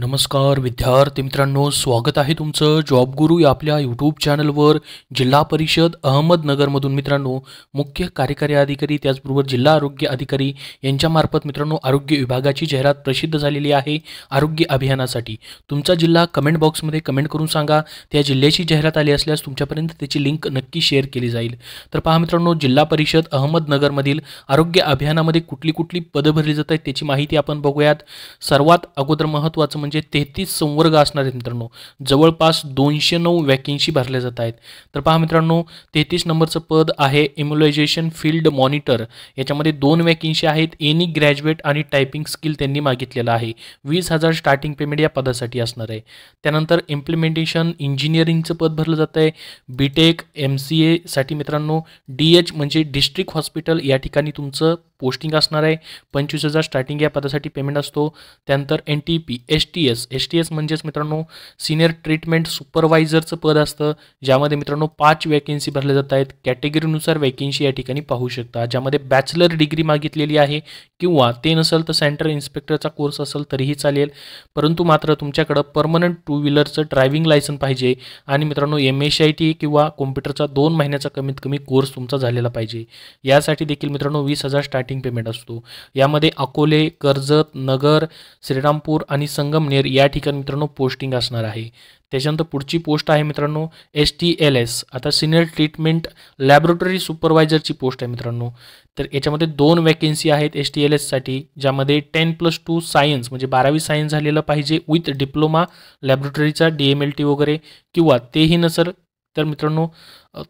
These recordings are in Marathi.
नमस्कार विद्यार्थी मित्रांनो स्वागत आहे तुमचं जॉब गुरु या आपल्या यूट्यूब चॅनलवर जिल्हा परिषद अहमदनगरमधून मित्रांनो मुख्य कार्यकारी अधिकारी त्याचबरोबर जिल्हा आरोग्य अधिकारी यांच्यामार्फत मित्रांनो आरोग्य विभागाची जाहिरात प्रसिद्ध झालेली आहे आरोग्य अभियानासाठी तुमचा जिल्हा कमेंट बॉक्समध्ये कमेंट करून सांगा त्या जिल्ह्याची जाहिरात आली असल्यास तुमच्यापर्यंत त्याची लिंक नक्की शेअर केली जाईल तर पहा मित्रांनो जिल्हा परिषद अहमदनगरमधील आरोग्य अभियानामध्ये कुठली कुठली पदं भरली जात आहेत त्याची माहिती आपण बघूयात सर्वात अगोदर महत्त्वाचं म्हणजे तेहतीस संवर्ग असणार आहेत मित्रांनो जवळपास दोनशे नऊ वॅकेन्सी भरल्या जात आहेत तर पहा मित्रांनो तेहतीस नंबरचं पद आहे इम्युलायझेशन फील्ड मॉनिटर याच्यामध्ये दोन वॅकेन्सी आहेत एनी ग्रॅज्युएट आणि टायपिंग स्किल त्यांनी मागितलेलं आहे वीस हजार स्टार्टिंग पेमेंट या पदासाठी असणार आहे त्यानंतर इम्प्लिमेंटेशन इंजिनिअरिंगचं पद भरलं जात आहे बी टेक एम सी एसाठी मित्रांनो डी एच म्हणजे डिस्ट्रिक्ट हॉस्पिटल या ठिकाणी तुमचं पोस्टिंग असणार आहे पंचवीस हजार स्टार्टिंग या पदासाठी पेमेंट असतो त्यानंतर N T P S T S S T S म्हणजेच मित्रांनो सिनियर ट्रीटमेंट सुपरवायझरचं पद असतं ज्यामध्ये मित्रांनो पाच वॅकेन्सी भरल्या जात आहेत कॅटेगरीनुसार वॅकेन्सी या ठिकाणी पाहू शकता ज्यामध्ये बॅचलर डिग्री मागितलेली आहे किंवा ते नसेल तर सेंटर इन्स्पेक्टरचा कोर्स असेल तरीही चालेल परंतु मात्र तुमच्याकडं परमनंट टू व्हीलरचं ड्रायव्हिंग लायसन पाहिजे आणि मित्रांनो एम एस आय टी किंवा कॉम्प्युटरचा दोन महिन्याचा कमीत कमी कोर्स तुमचा झालेला पाहिजे यासाठी देखील मित्रांनो वीस हजार स्टार्टिंग पेमेंट असतो यामध्ये अकोले कर्जत नगर श्रीरामपूर आणि संगम संगमनेर या ठिकाणी मित्रांनो पोस्टिंग असणार आहे त्याच्यानंतर पुढची पोस्ट आहे मित्रांनो एस टी एल एस आता सिनियर ट्रीटमेंट लॅबोरेटरी सुपरवायझरची पोस्ट आहे मित्रांनो तर याच्यामध्ये दोन वॅकेन्सी आहेत एस टी एल एससाठी ज्यामध्ये टेन प्लस टू सायन्स म्हणजे बारावी सायन्स झालेलं पाहिजे विथ डिप्लोमा लॅबोरेटरीचा डी एम एल टी वगैरे किंवा तेही नसर तर मित्रांनो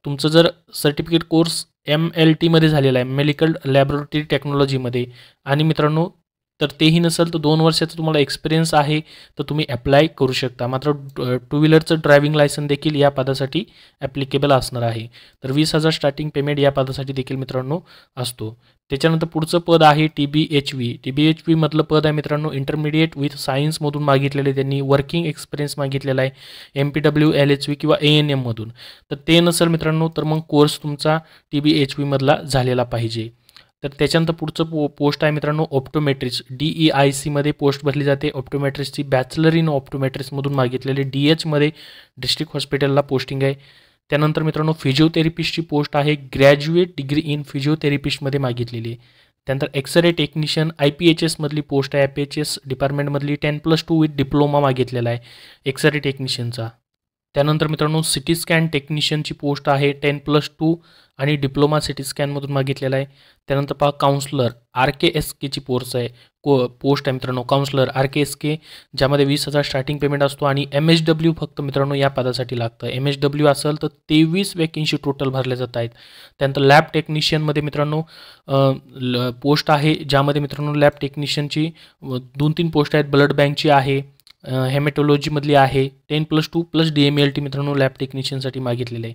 तुमचं जर सर्टिफिकेट कोर्स एम एल टीमध्ये झालेला आहे मेडिकल लॅबोरेटरी टेक्नॉलॉजीमध्ये आणि मित्रांनो तर तेही नसेल तर दोन वर्षाचा तुम्हाला एक्सपिरियन्स आहे तर तुम्ही अप्लाय करू शकता मात्र टू व्हीलरचं ड्रायव्हिंग लायसन देखील या पदासाठी ॲप्लिकेबल असणार आहे तर वीस हजार स्टार्टिंग पेमेंट या पदासाठी देखील मित्रांनो असतो त्याच्यानंतर पुढचं पद आहे T B H V T B H व्हीमधलं पद आहे मित्रांनो इंटरमिडिएट विथ सायन्समधून मागितलेले त्यांनी वर्किंग एक्सपिरियन्स मागितलेला आहे M P W L H V किंवा ए एन एममधून तर ते नसेल मित्रांनो तर मग कोर्स तुमचा टी बी एच व्हीमधला झालेला पाहिजे तर त्याच्यानंतर पुढचं पो पोस्ट आहे मित्रांनो ऑप्टोमेट्रिक्स ई आय सीमध्ये पोस्ट भरली जाते ऑप्टोमेट्रिक्सची बॅचलर इन ऑप्टोमेट्रिक्समधून मागितलेली डी एचमध्ये डिस्ट्रिक्ट हॉस्पिटलला पोस्टिंग आहे त्यानंतर मित्रांनो फिजिओथेरपिस्टची पोस्ट आहे ग्रॅज्युएट डिग्री इन फिजिओथेरपिस्टमध्ये मागितलेली आहे त्यानंतर X ray technician I P H एसमधली पोस्ट आहे आय पी एच एस डिपार्टमेंटमधली ten plus two with diploma मागितलेला आहे एक्सरे टेक्निशियनचा त्यानंतर मित्रांनो सिटी स्कॅन टेक्निशियनची पोस्ट आहे टेन प्लस टू आणि डिप्लोमा सिटी स्कॅनमधून मागितलेला आहे त्यानंतर पहा काउन्सलर आर के एस केची पोस्ट आहे को पोस्ट आहे मित्रांनो counsellor R K S K ज्यामध्ये वीस हजार स्टार्टिंग पेमेंट असतो आणि एम एच डब्ल्यू फक्त मित्रांनो या पदासाठी लागतं एम एच डब्ल्यू असेल तर तेवीस वॅकेन्सी टोटल भरल्या जात आहेत त्यानंतर लॅब टेक्निशियनमध्ये मित्रांनो पोस्ट आहे ज्यामध्ये मित्रांनो लॅब टेक्निशियनची दोन तीन पोस्ट आहेत ब्लड बँकची आहे हेमेटोलॉजीमधली आहे ten plus two plus D M L T मित्रांनो लॅब टेक्निशियनसाठी मागितलेलं आहे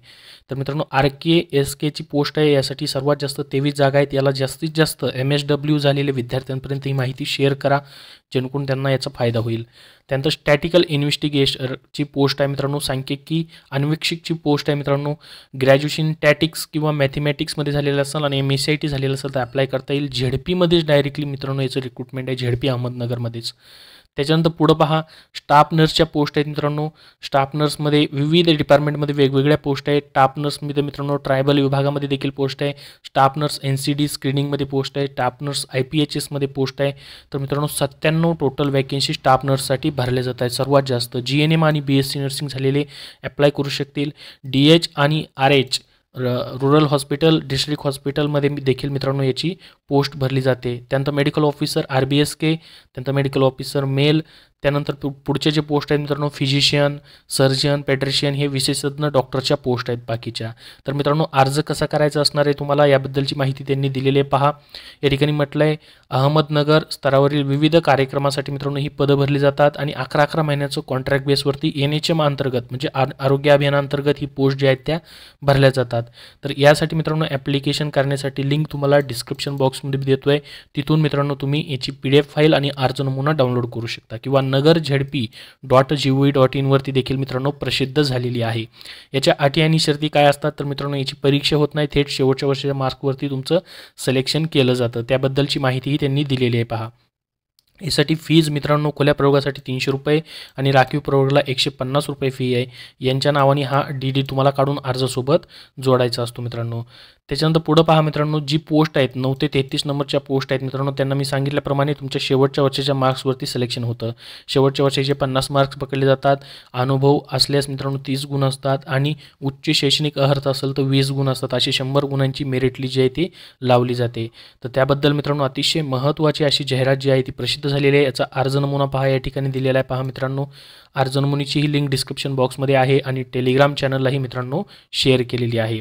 तर मित्रांनो आर के एस केची पोस्ट आहे यासाठी सर्वात जास्त तेवीस जागा आहेत याला जास्तीत जास्त एम एस डब्ल्यू झालेल्या विद्यार्थ्यांपर्यंत ही माहिती शेअर करा जेणेकरून त्यांना याचा फायदा होईल त्यानंतर स्टॅटिकल इन्व्हेस्टिगेशनची पोस्ट आहे मित्रांनो सांख्यिकी अन्वेक्षिकची पोस्ट आहे मित्रांनो ग्रॅज्युएशन टॅटिक्स किंवा मॅथमॅटिक्समध्ये झालेलं असेल आणि एम एस आय टी झालेलं असेल तर अप्लाय करता येईल झेडपीमध्येच डायरेक्टली मित्रांनो याचं रिक्रुटमेंट आहे झेडपी अहमदनगरमध्येच त्याच्यानंतर पुढं पहा स्टाफ नर्सच्या पोस्ट आहेत मित्रांनो स्टाफ नर्समध्ये विविध डिपार्टमेंटमध्ये वेगवेगळ्या पोस्ट आहेत स्टाफ नर्समध्ये मित्रांनो ट्रायबल विभागामध्ये देखील पोस्ट आहे staff nurse N C D स्क्रीनिंगमध्ये पोस्ट आहे staff nurse I P H एसमध्ये पोस्ट आहे तर मित्रांनो सत्त्याण्णव टोटल वॅकन्सी स्टाफ नर्ससाठी भरल्या जात आहेत सर्वात जास्त जी एन एम आणि बी एस सी नर्सिंग झालेले अप्लाय करू शकतील डी एच आणि आर एच र रुरल हॉस्पिटल डिस्ट्रिक्ट हॉस्पिटलमध्ये देखील मित्रांनो याची पोस्ट भरली जाते त्यानंतर medical officer R B S K त्यानंतर मेडिकल ऑफिसर मेल त्यानंतर पुढचे जे पोस्ट आहेत मित्रांनो फिजिशियन सर्जन पेट्रिशियन हे विशेषज्ञ डॉक्टरच्या पोस्ट आहेत बाकीच्या तर मित्रांनो अर्ज कसा करायचा असणार आहे तुम्हाला याबद्दलची माहिती त्यांनी दिलेली आहे पहा या ठिकाणी म्हटलं आहे अहमदनगर स्तरावरील विविध कार्यक्रमासाठी मित्रांनो ही पदं भरली जातात आणि अकरा अकरा महिन्याचं कॉन्ट्रॅक्ट बेसवरती एन एच एम अंतर्गत म्हणजे आरोग्य अभियानांतर्गत ही पोस्ट ज्या आहेत त्या भरल्या जातात तर यासाठी मित्रांनो ॲप्लिकेशन करण्यासाठी लिंक तुम्हाला डिस्क्रिप्शन बॉक्स बॉक्समध्ये देतो तिथून मित्रांनो तुम्ही याची पी डी एफ फाईल आणि अर्ज नमुना डाउनलोड करू शकता किंवा Nagar ZP dot G O dot e इनवरती देखील मित्रांनो प्रसिद्ध झालेली आहे याच्या अटी आणि शर्ती काय असतात तर मित्रांनो याची परीक्षा होत नाही थेट शेवटच्या वर्षाच्या मार्क्सवरती तुमचं सिलेक्शन केलं जातं त्याबद्दलची माहितीही त्यांनी दिलेली आहे पहा यासाठी फीज मित्रांनो खुल्या प्रयोगासाठी तीनशे रुपये आणि राखीव प्रयोगाला एकशे पन्नास रुपये फी आहे यांच्या नावाने हा डी डी तुम्हाला काढून अर्जसोबत जोडायचा असतो मित्रांनो त्याच्यानंतर पुढं पहा मित्रांनो जी पोस्ट आहेत नऊ ते तेहतीस नंबरच्या पोस्ट आहेत मित्रांनो त्यांना मी सांगितल्याप्रमाणे तुमच्या शेवटच्या वर्षाच्या मार्क्सवरती सिलेक्शन होतं शेवटच्या वर्षाचे पन्नास मार्क्स पकडले जातात अनुभव असल्यास मित्रांनो तीस गुण असतात आणि उच्च शैक्षणिक अर्हता असेल तर वीस गुण असतात अशी शंभर गुणांची मेरिट जी आहे ती लावली जाते तर त्याबद्दल मित्रांनो अतिशय महत्त्वाची अशी जाहिरात जी आहे ती प्रसिद्ध झालेली आहे याचा अर्ज नमुना पहा या ठिकाणी दिलेला आहे पहा मित्रांनो अर्ज नमुनीची ही लिंक डिस्क्रिप्शन बॉक्समध्ये आहे आणि टेलिग्राम चॅनललाही मित्रांनो शेअर केलेली आहे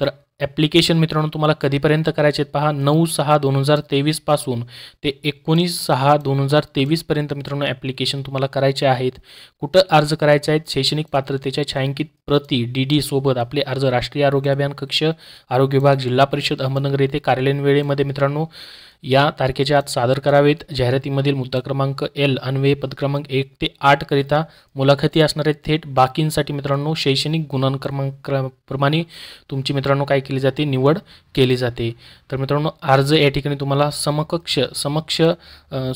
तर ॲप्लिकेशन मित्रांनो तुम्हाला कधीपर्यंत करायचे आहेत पहा नऊ सहा दोन हजार तेवीसपासून ते एकोणीस सहा दोन हजार तेवीसपर्यंत मित्रांनो ॲप्लिकेशन तुम्हाला करायचे आहेत कुठं अर्ज करायचे आहेत शैक्षणिक पात्रतेच्या छायांकित प्रति डी डी सोबत आपले अर्ज राष्ट्रीय आरोग्य अभियान कक्ष आरोग्य विभाग जिल्हा परिषद अहमदनगर येथे कार्यालयीन वेळेमध्ये मित्रांनो या तारखेच्या आत सादर करावेत जाहिरातीमधील मुद्दा क्रमांक एल पद पदक्रमांक एक ते आठकरिता मुलाखती असणारे थेट बाकींसाठी मित्रांनो शैक्षणिक क्रमांक प्रमाणे तुमची मित्रांनो काय केली जाते निवड केली जाते तर मित्रांनो अर्ज या ठिकाणी तुम्हाला समकक्ष समक्ष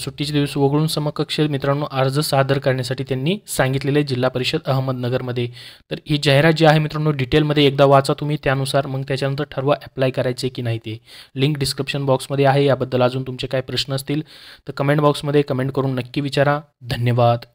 सुट्टीचे दिवस वगळून समकक्ष मित्रांनो अर्ज सादर करण्यासाठी त्यांनी सांगितलेले जिल्हा परिषद अहमदनगरमध्ये तर ही जाहिरात जी आहे मित्रांनो डिटेलमध्ये एकदा वाचा तुम्ही त्यानुसार मग त्याच्यानंतर ठरवा अप्लाय करायचे की नाही ते लिंक डिस्क्रिप्शन बॉक्समध्ये आहे याबद्दल अजून तुमचे काय प्रश्न असतील तर कमेंट बॉक्समध्ये कमेंट करून नक्की विचारा धन्यवाद